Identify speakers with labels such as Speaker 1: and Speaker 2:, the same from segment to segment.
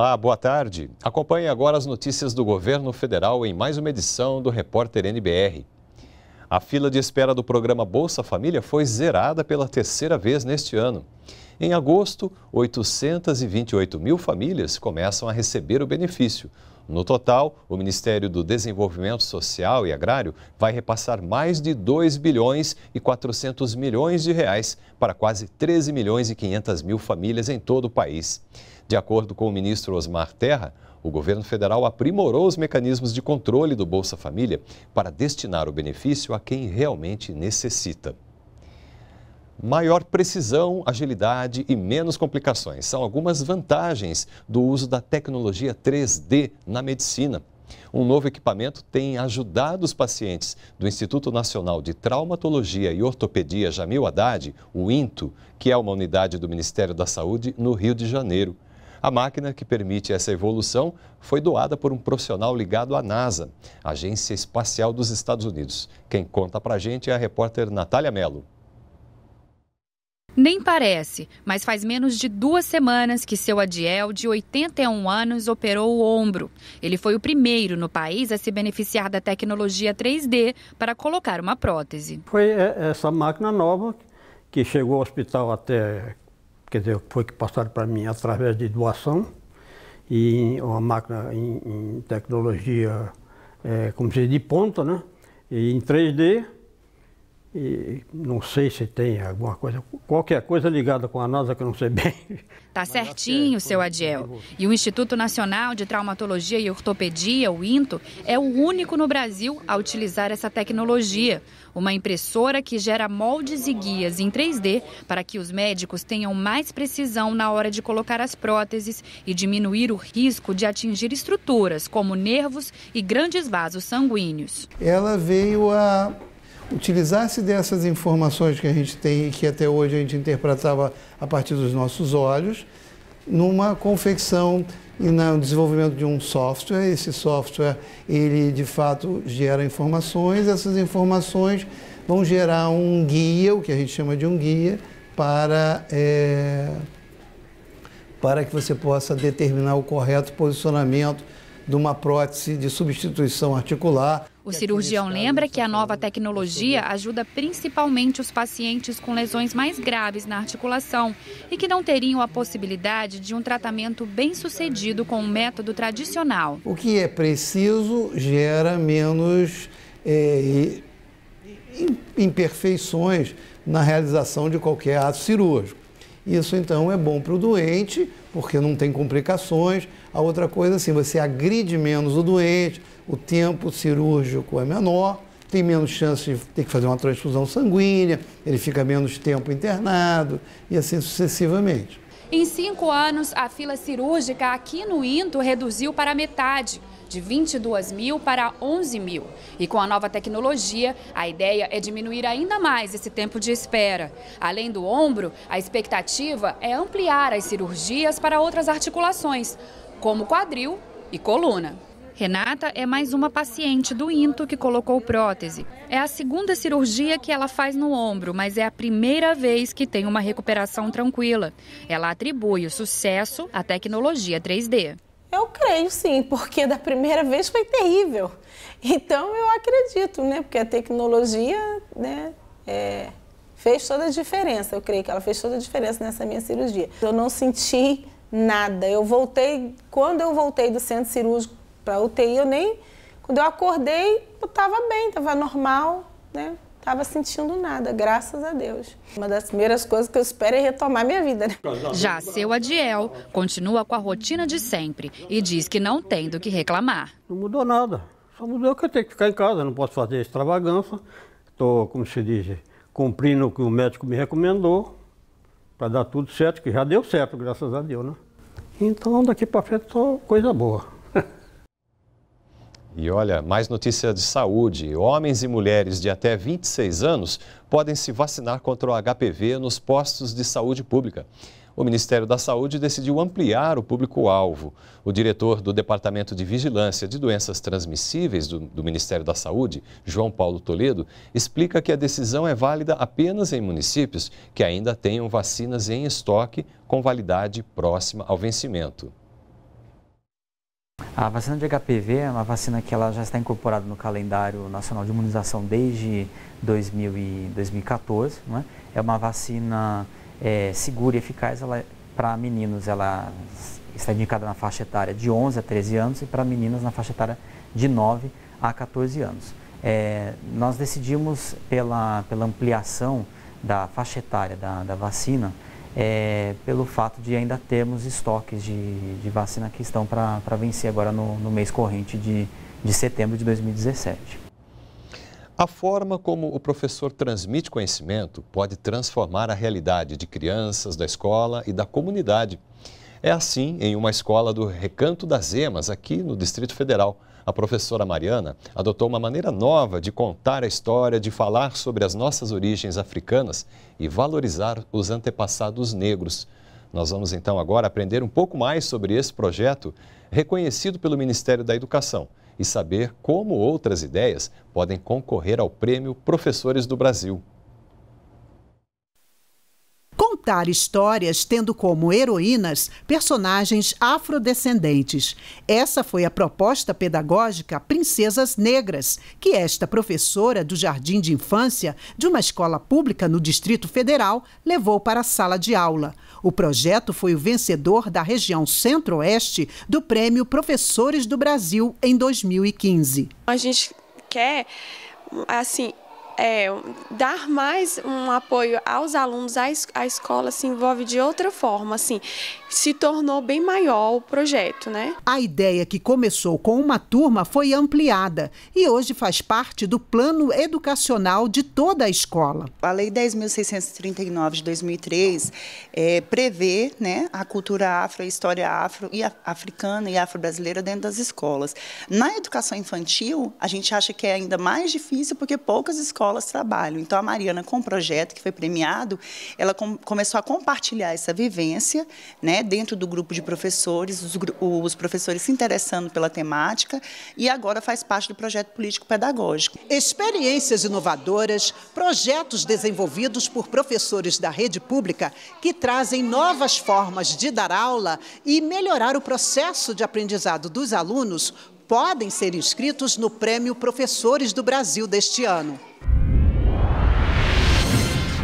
Speaker 1: Olá, boa tarde. Acompanhe agora as notícias do governo federal em mais uma edição do Repórter NBR. A fila de espera do programa Bolsa Família foi zerada pela terceira vez neste ano. Em agosto, 828 mil famílias começam a receber o benefício, no total, o Ministério do Desenvolvimento Social e Agrário vai repassar mais de 2 bilhões e 400 milhões de reais para quase 13 milhões e 500 mil famílias em todo o país. De acordo com o ministro Osmar Terra, o governo federal aprimorou os mecanismos de controle do Bolsa Família para destinar o benefício a quem realmente necessita. Maior precisão, agilidade e menos complicações são algumas vantagens do uso da tecnologia 3D na medicina. Um novo equipamento tem ajudado os pacientes do Instituto Nacional de Traumatologia e Ortopedia Jamil Haddad, o INTO, que é uma unidade do Ministério da Saúde no Rio de Janeiro. A máquina que permite essa evolução foi doada por um profissional ligado à NASA, Agência Espacial dos Estados Unidos. Quem conta pra gente é a repórter Natália Mello.
Speaker 2: Nem parece, mas faz menos de duas semanas que seu Adiel, de 81 anos, operou o ombro. Ele foi o primeiro no país a se beneficiar da tecnologia 3D para colocar uma prótese.
Speaker 3: Foi é, essa máquina nova que chegou ao hospital até, quer dizer, foi que passaram para mim através de doação, e uma máquina em, em tecnologia, é, como se diz, de ponta, né? E em 3D e não sei se tem alguma coisa, qualquer coisa ligada com a NASA que eu não sei bem.
Speaker 2: Tá certinho, seu Adiel. E o Instituto Nacional de Traumatologia e Ortopedia, o INTO, é o único no Brasil a utilizar essa tecnologia, uma impressora que gera moldes e guias em 3D para que os médicos tenham mais precisão na hora de colocar as próteses e diminuir o risco de atingir estruturas como nervos e grandes vasos sanguíneos.
Speaker 3: Ela veio a utilizasse dessas informações que a gente tem e que até hoje a gente interpretava a partir dos nossos olhos, numa confecção e no desenvolvimento de um software. Esse software, ele de fato gera informações, essas informações vão gerar um guia, o que a gente chama de um guia, para, é, para que você possa determinar o correto posicionamento de uma prótese de substituição articular.
Speaker 2: O cirurgião lembra que a nova tecnologia ajuda principalmente os pacientes com lesões mais graves na articulação e que não teriam a possibilidade de um tratamento bem sucedido com o um método tradicional.
Speaker 3: O que é preciso gera menos é, imperfeições na realização de qualquer ato cirúrgico. Isso então é bom para o doente, porque não tem complicações. A outra coisa, assim, você agride menos o doente, o tempo cirúrgico é menor, tem menos chance de ter que fazer uma transfusão sanguínea, ele fica menos tempo internado e assim sucessivamente.
Speaker 2: Em cinco anos, a fila cirúrgica aqui no INTO reduziu para metade de 22 mil para 11 mil. E com a nova tecnologia, a ideia é diminuir ainda mais esse tempo de espera. Além do ombro, a expectativa é ampliar as cirurgias para outras articulações, como quadril e coluna. Renata é mais uma paciente do INTO que colocou prótese. É a segunda cirurgia que ela faz no ombro, mas é a primeira vez que tem uma recuperação tranquila. Ela atribui o sucesso à tecnologia 3D. Eu creio sim, porque da
Speaker 4: primeira vez foi terrível. Então eu acredito, né? Porque a tecnologia né, é, fez toda a diferença. Eu creio que ela fez toda a diferença nessa minha cirurgia. Eu não senti nada. Eu voltei, quando eu voltei do centro cirúrgico para UTI, eu nem. Quando eu acordei, eu estava bem, estava normal, né? estava sentindo nada, graças a Deus. Uma das primeiras coisas que eu espero é retomar minha vida. Né?
Speaker 2: Já seu Adiel continua com a rotina de sempre e diz que não tem do que reclamar.
Speaker 3: Não mudou nada, só mudou que eu tenho que ficar em casa, não posso fazer extravagância. Estou, como se diz, cumprindo o que o médico me recomendou para dar tudo certo, que já deu certo, graças a Deus, né? Então daqui para frente só coisa boa.
Speaker 1: E olha, mais notícia de saúde. Homens e mulheres de até 26 anos podem se vacinar contra o HPV nos postos de saúde pública. O Ministério da Saúde decidiu ampliar o público-alvo. O diretor do Departamento de Vigilância de Doenças Transmissíveis do, do, Ministério da Saúde, João Paulo Toledo, explica que a decisão é válida apenas em municípios que ainda tenham vacinas em estoque com validade próxima ao vencimento.
Speaker 4: A vacina de HPV é uma vacina que ela já está incorporada no calendário nacional de imunização desde 2000 e 2014. Né? É uma vacina é, segura e eficaz. para meninos, ela está indicada na faixa etária de 11 a 13 anos e para meninas na faixa etária de 9 a 14 anos. É, nós decidimos pela, pela ampliação da faixa etária da, da vacina é, pelo fato de ainda termos estoques de, de vacina que estão para vencer agora no, no mês corrente de, de setembro de 2017.
Speaker 1: A forma como o professor transmite conhecimento pode transformar a realidade de crianças, da escola e da comunidade. É assim em uma escola do Recanto das Emas, aqui no Distrito Federal a professora Mariana adotou uma maneira nova de contar a história, de falar sobre as nossas origens africanas e valorizar os antepassados negros. Nós vamos então agora aprender um pouco mais sobre esse projeto reconhecido pelo Ministério da Educação e saber como outras ideias podem concorrer ao Prêmio Professores do Brasil
Speaker 4: histórias tendo como heroínas personagens afrodescendentes. Essa foi a proposta pedagógica Princesas Negras, que esta professora do jardim de infância de uma escola pública no Distrito Federal levou para a sala de aula. O projeto foi o vencedor da região Centro-Oeste do Prêmio Professores do Brasil em 2015.
Speaker 2: A gente quer assim é, dar mais um apoio aos alunos, a, es a escola se envolve de outra forma, assim, se tornou bem maior o projeto, né?
Speaker 4: A ideia que começou com uma turma foi ampliada e hoje faz parte do plano educacional de toda a escola. A Lei 10.639 de 2003 é, prevê né, a cultura afro, a história afro e a, africana e afro-brasileira dentro das escolas. Na educação infantil, a gente acha que é ainda mais difícil porque poucas escolas escolas trabalham. Então, a Mariana, com o projeto que foi premiado, ela com, começou a compartilhar essa vivência né, dentro do grupo de professores, os, os professores se interessando pela temática, e agora faz parte do projeto político-pedagógico. Experiências inovadoras, projetos desenvolvidos por professores da rede pública que trazem novas formas de dar aula e melhorar o processo de aprendizado dos alunos podem ser inscritos no Prêmio Professores do Brasil deste ano.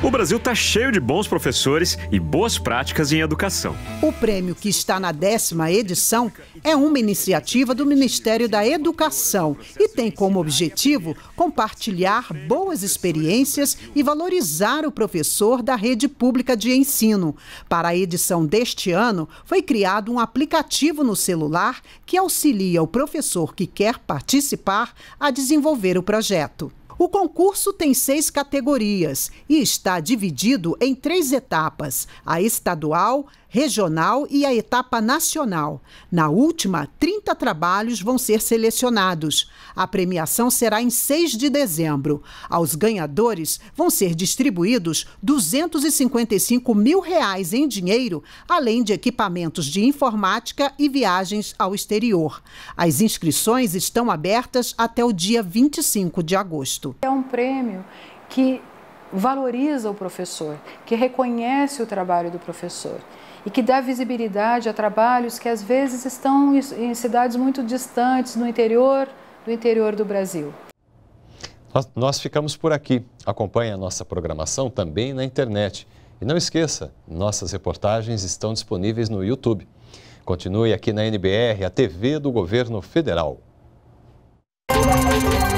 Speaker 1: O Brasil está cheio de bons professores e boas práticas em educação.
Speaker 4: O prêmio, que está na décima edição, é uma iniciativa do Ministério da Educação e tem como objetivo compartilhar boas experiências e valorizar o professor da rede pública de ensino. Para a edição deste ano, foi criado um aplicativo no celular que auxilia o professor que quer participar a desenvolver o projeto. O concurso tem seis categorias e está dividido em três etapas: a estadual, regional e a etapa nacional. Na última, 30 trabalhos vão ser selecionados. A premiação será em 6 de dezembro. Aos ganhadores vão ser distribuídos 255 mil reais em dinheiro, além de equipamentos de informática e viagens ao exterior. As inscrições estão abertas até o dia 25 de agosto. É
Speaker 2: um prêmio que valoriza o professor, que reconhece o trabalho do professor e que dá visibilidade a trabalhos que às vezes estão em cidades muito distantes, no interior do interior do Brasil.
Speaker 1: Nós, nós ficamos por aqui. Acompanhe a nossa programação também na internet. E não esqueça, nossas reportagens estão disponíveis no YouTube. Continue aqui na NBR, a TV do Governo Federal. Música